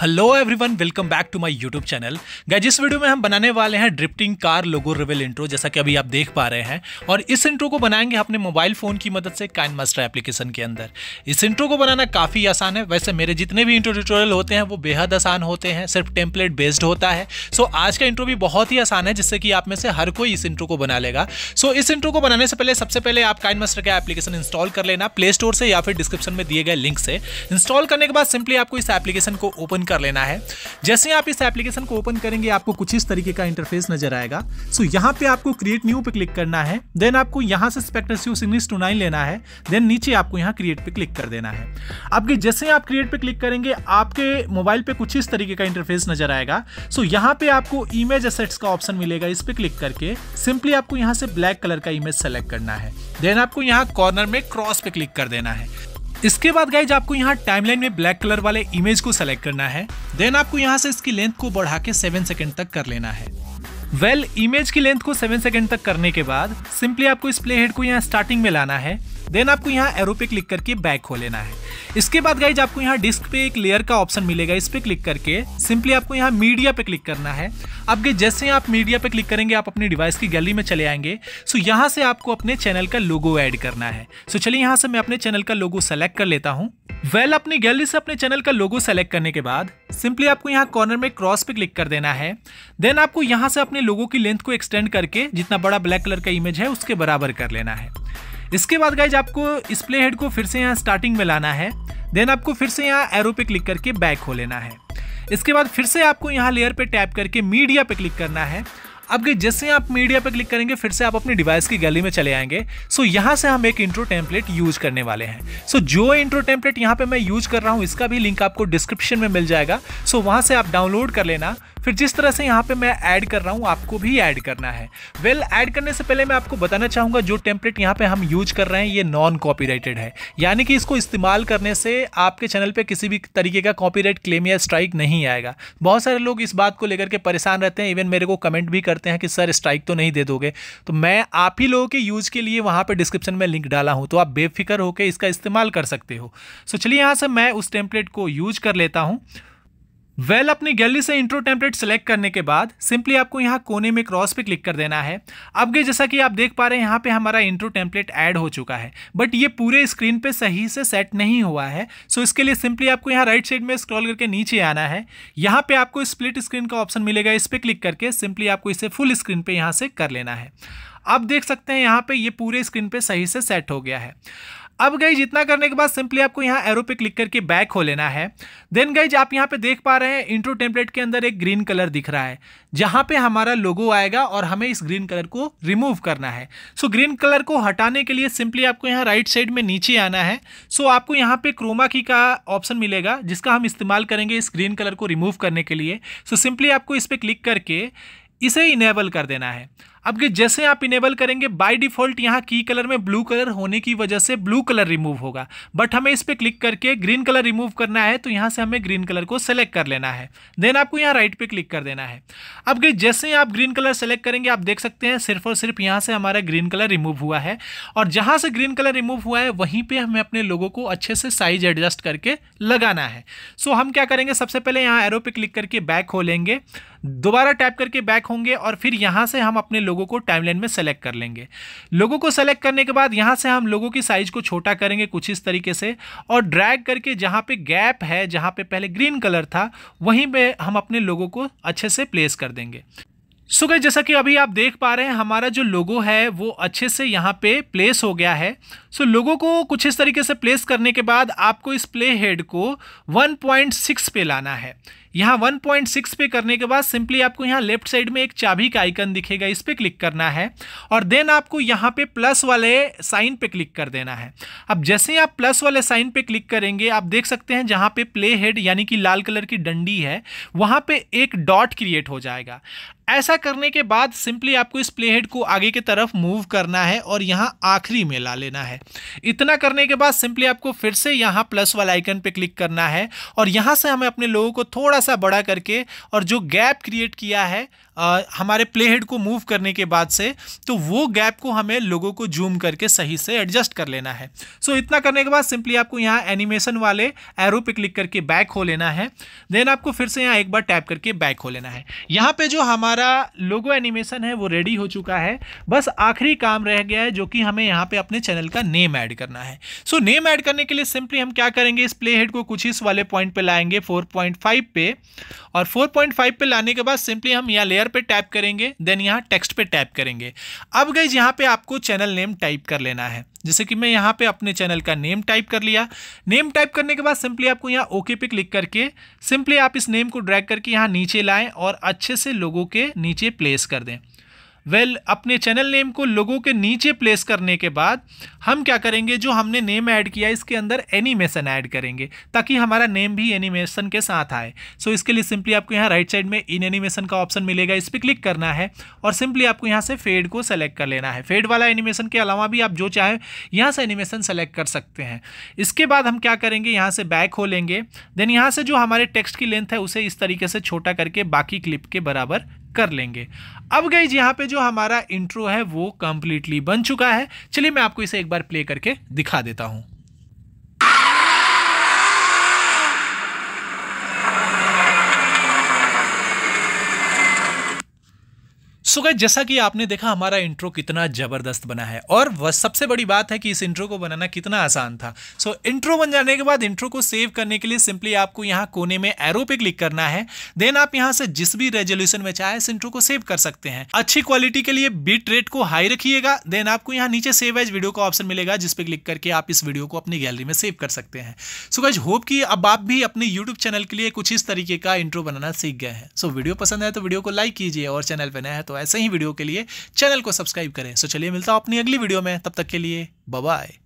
hello everyone welcome back to my YouTube channel guys जिस video में हम बनाने वाले हैं drifting car logo reveal intro जैसा कि अभी आप देख पा रहे हैं और इस इंट्रो को बनाएंगे अपने मोबाइल फोन की मदद से काइन मास्टर एप्लीकेशन के अंदर इस इंट्रो को बनाना काफ़ी आसान है वैसे मेरे जितने भी इंट्रो ट्यूटोरियल होते हैं वो बेहद आसान होते हैं सिर्फ टेम्पलेट बेस्ड होता है सो so, आज का इंट्रो भी बहुत ही आसान है जिससे कि आप में से हर कोई इस इंट्रो को बना लेगा सो so, इस इंट्रो को बनाने से पहले सबसे पहले आप काइन मास्टर का एप्लीकेशन इंस्टॉल कर लेना प्ले स्टोर से या फिर डिस्क्रिप्शन में दिए गए लिंक से इंस्टॉल करने के बाद सिंपली आपको इस एप्लीकेशन को ओपन कर लेना है जैसे आप इस एप्लीकेशन को ओपन करेंगे आपको कुछ इस तरीके का इंटरफेस नजर आएगा सो so, यहाँ पे आपको क्रिएट न्यू पे क्लिक करना है देन आपको यहाँ से Spectre C Cygnus two nine लेना है देन नीचे आपको यहाँ क्रिएट पे क्लिक कर देना है आपके जैसे आप क्रिएट पे क्लिक करेंगे आपके मोबाइल पे कुछ इस तरीके का इंटरफेस नजर आएगा सो so, यहाँ पे आपको इमेज असेट्स का ऑप्शन मिलेगा इस पर क्लिक करके सिंपली आपको यहाँ से ब्लैक कलर का इमेज सेलेक्ट करना है देन आपको यहाँ कॉर्नर में क्रॉस पे क्लिक कर देना है इसके बाद गाइज आपको यहाँ टाइमलाइन में ब्लैक कलर वाले इमेज को सेलेक्ट करना है देन आपको यहाँ से इसकी लेंथ को बढ़ा के सेवन सेकेंड तक कर लेना है वेल well, इमेज की लेंथ को सेवन सेकेंड तक करने के बाद सिंपली आपको इस प्ले हेड को यहाँ स्टार्टिंग में लाना है देन आपको यहाँ एरो पे क्लिक करके बैक खो लेना है इसके बाद गाइज आपको यहाँ डिस्क पे एक लेयर का ऑप्शन मिलेगा इस पे क्लिक करके सिंपली आपको यहाँ मीडिया पे क्लिक करना है अब जैसे आप मीडिया पे क्लिक करेंगे आप अपनी डिवाइस की गैलरी में चले आएंगे सो यहाँ से आपको अपने चैनल का लोगो ऐड करना है सो चलिए यहाँ से मैं अपने चैनल का लोगो सेलेक्ट कर लेता हूँ वेल well, अपनी गैलरी से अपने चैनल का लोगो सेलेक्ट करने के बाद सिंपली आपको यहाँ कॉर्नर में क्रॉस पे क्लिक कर देना है देन आपको यहाँ से अपने लोगो की लेंथ को एक्सटेंड करके जितना बड़ा ब्लैक कलर का इमेज है उसके बराबर कर लेना है इसके बाद गाइज आपको डिस्प्ले हेड को फिर से यहाँ स्टार्टिंग में लाना है देन आपको फिर से यहाँ एरो पे क्लिक करके बैक हो लेना है इसके बाद फिर से आपको यहाँ लेयर पे टैप करके मीडिया पे क्लिक करना है अब गई जैसे आप मीडिया पर क्लिक करेंगे फिर से आप अपने डिवाइस की गैली में चले आएंगे सो यहाँ से हम एक इंट्रो टेम्पलेट यूज करने वाले हैं सो जो इंट्रो टेम्पलेट यहाँ पे मैं यूज कर रहा हूँ इसका भी लिंक आपको डिस्क्रिप्शन में मिल जाएगा सो वहाँ से आप डाउनलोड कर लेना फिर जिस तरह से यहाँ पे मैं ऐड कर रहा हूँ आपको भी ऐड करना है वेल well, ऐड करने से पहले मैं आपको बताना चाहूँगा जो टेम्पलेट यहाँ पे हम यूज कर रहे हैं ये नॉन कॉपीराइटेड है यानी कि इसको इस्तेमाल करने से आपके चैनल पे किसी भी तरीके का कॉपीराइट क्लेम या स्ट्राइक नहीं आएगा बहुत सारे लोग इस बात को लेकर के परेशान रहते हैं इवन मेरे को कमेंट भी कर करते हैं कि सर स्ट्राइक तो नहीं दे दोगे तो मैं आप ही लोगों के यूज़ के लिए वहाँ पर डिस्क्रिप्शन में लिंक डाला हूँ तो आप बेफिक्र होकर इसका इस्तेमाल कर सकते हो सो चलिए यहाँ से मैं उस टेम्पलेट को यूज कर लेता हूँ वेल well, अपनी गैलरी से इंट्रो टेम्पलेट सेलेक्ट करने के बाद सिंपली आपको यहाँ कोने में क्रॉस पे क्लिक कर देना है अब गए जैसा कि आप देख पा रहे हैं यहाँ पे हमारा इंट्रो टेम्पलेट ऐड हो चुका है बट ये पूरे स्क्रीन पे सही से सेट नहीं हुआ है सो इसके लिए सिंपली आपको यहाँ राइट साइड में स्क्रॉल करके नीचे आना है यहाँ पे आपको स्प्लिट स्क्रीन का ऑप्शन मिलेगा इस पर क्लिक करके सिंपली आपको इसे फुल स्क्रीन पर यहाँ से कर लेना है आप देख सकते हैं यहाँ पे ये पूरे स्क्रीन पे सही से सेट हो गया है अब गई जितना करने के बाद सिंपली आपको यहाँ एरो पे क्लिक करके बैक हो लेना है देन गई आप यहाँ पे देख पा रहे हैं इंट्रो टेम्पलेट के अंदर एक ग्रीन कलर दिख रहा है जहाँ पे हमारा लोगो आएगा और हमें इस ग्रीन कलर को रिमूव करना है सो so, ग्रीन कलर को हटाने के लिए सिंपली आपको यहाँ राइट साइड में नीचे आना है सो so, आपको यहाँ पे क्रोमा की का ऑप्शन मिलेगा जिसका हम इस्तेमाल करेंगे इस ग्रीन कलर को रिमूव करने के लिए सो so, सिंपली आपको इस पर क्लिक करके इसे इनेबल कर देना है अब कि जैसे आप इनेबल करेंगे बाय डिफॉल्ट यहाँ की कलर में ब्लू कलर होने की वजह से ब्लू कलर रिमूव होगा बट हमें इस पर क्लिक करके ग्रीन कलर रिमूव करना है तो यहाँ से हमें ग्रीन कलर को सेलेक्ट कर लेना है देन आपको यहाँ राइट पे क्लिक कर देना है अब कि जैसे आप ग्रीन कलर सेलेक्ट करेंगे आप देख सकते हैं सिर्फ और सिर्फ यहाँ से हमारा ग्रीन कलर रिमूव हुआ है और जहाँ से ग्रीन कलर रिमूव हुआ है वहीं पर हमें अपने लोगों को अच्छे से साइज एडजस्ट करके लगाना है सो हम क्या करेंगे सबसे पहले यहाँ एरो पे क्लिक करके बैक हो लेंगे दोबारा टैप करके बैक होंगे और फिर यहाँ से हम अपने लोगों लोगों को टाइमलाइन में सेलेक्ट कर लेंगे लोगों को सेलेक्ट करने के बाद यहाँ से हम लोगों की साइज को छोटा करेंगे कुछ इस तरीके से और ड्रैग करके जहाँ पे गैप है जहाँ पे पहले ग्रीन कलर था वहीं पे हम अपने लोगों को अच्छे से प्लेस कर देंगे सो so, जैसा कि अभी आप देख पा रहे हैं हमारा जो लोगो है वो अच्छे से यहाँ पे प्लेस हो गया है सो so, लोगों को कुछ इस तरीके से प्लेस करने के बाद आपको इस प्ले हेड को 1.6 पे लाना है यहाँ 1.6 पे करने के बाद सिंपली आपको यहाँ लेफ्ट साइड में एक चाबी का आइकन दिखेगा इस पर क्लिक करना है और देन आपको यहाँ पे प्लस वाले साइन पे क्लिक कर देना है अब जैसे आप प्लस वाले साइन पे क्लिक करेंगे आप देख सकते हैं जहाँ पे प्ले हेड यानी कि लाल कलर की डंडी है वहाँ पे एक डॉट क्रिएट हो जाएगा ऐसा करने के बाद सिंपली आपको इस प्ले हेड को आगे की तरफ मूव करना है और यहाँ आखिरी में ला लेना है इतना करने के बाद सिंपली आपको फिर से यहाँ प्लस वाला आइकन पे क्लिक करना है और यहाँ से हमें अपने लोगों को थोड़ा सा बड़ा करके और जो गैप क्रिएट किया है आ, हमारे प्ले हेड को मूव करने के बाद से तो वो गैप को हमें लोगों को जूम करके सही से एडजस्ट कर लेना है सो so, इतना करने के बाद सिंपली आपको यहाँ एनिमेशन वाले एरो पे क्लिक करके बैक हो लेना है देन आपको फिर से यहाँ एक बार टैप करके बैक हो लेना है यहाँ पे जो हमारा लोगो एनिमेशन है वो रेडी हो चुका है बस आखिरी काम रह गया है जो कि हमें यहाँ पे अपने चैनल का नेम ऐड करना है सो नेम ऐड करने के लिए सिंपली हम क्या करेंगे इस प्ले हेड को कुछ इस वाले पॉइंट पे लाएंगे 4.5 पे और 4.5 पे लाने के बाद सिंपली हम यहाँ लेयर प्लेयर पे टैप करेंगे देन यहाँ टेक्स्ट पे टैप करेंगे अब गई यहाँ पे आपको चैनल नेम टाइप कर लेना है जैसे कि मैं यहाँ पे अपने चैनल का नेम टाइप कर लिया नेम टाइप करने के बाद सिंपली आपको यहाँ ओके पे क्लिक करके सिंपली आप इस नेम को ड्रैग करके यहाँ नीचे लाएं और अच्छे से लोगों के नीचे प्लेस कर दें वेल well, अपने चैनल नेम को लोगों के नीचे प्लेस करने के बाद हम क्या करेंगे जो हमने नेम ऐड किया इसके अंदर एनिमेशन ऐड करेंगे ताकि हमारा नेम भी एनिमेशन के साथ आए सो so, इसके लिए सिंपली आपको यहाँ राइट साइड में इन एनिमेशन का ऑप्शन मिलेगा इस पर क्लिक करना है और सिंपली आपको यहाँ से फेड को सेलेक्ट कर लेना है फेड वाला एनिमेशन के अलावा भी आप जो चाहें यहाँ से एनिमेशन सेलेक्ट कर सकते हैं इसके बाद हम क्या करेंगे यहाँ से बैक हो लेंगे देन यहाँ से जो हमारे टेक्स्ट की लेंथ है उसे इस तरीके से छोटा करके बाकी क्लिप के बराबर कर लेंगे अब गई यहाँ पे जो हमारा इंट्रो है वो कम्प्लीटली बन चुका है चलिए मैं आपको इसे एक बार प्ले करके दिखा देता हूँ सो so जैसा कि आपने देखा हमारा इंट्रो कितना ज़बरदस्त बना है और सबसे बड़ी बात है कि इस इंट्रो को बनाना कितना आसान था सो so, इंट्रो बन जाने के बाद इंट्रो को सेव करने के लिए सिंपली आपको यहाँ कोने में एरो पे क्लिक करना है देन आप यहाँ से जिस भी रेजोल्यूशन में चाहे इस इंट्रो को सेव कर सकते हैं अच्छी क्वालिटी के लिए बीट रेट को हाई रखिएगा देन आपको यहाँ नीचे सेव एज वीडियो का ऑप्शन मिलेगा जिसपे क्लिक करके आप इस वीडियो को अपनी गैलरी में सेव कर सकते हैं सो गज होप की अब आप भी अपने यूट्यूब चैनल के लिए कुछ इस तरीके का इंट्रो बनाना सीख गए हैं सो वीडियो पसंद है तो वीडियो को लाइक कीजिए और चैनल पर नया है तो ऐसे ही वीडियो के लिए चैनल को सब्सक्राइब करें सो चलिए मिलता हूँ अपनी अगली वीडियो में तब तक के लिए बाय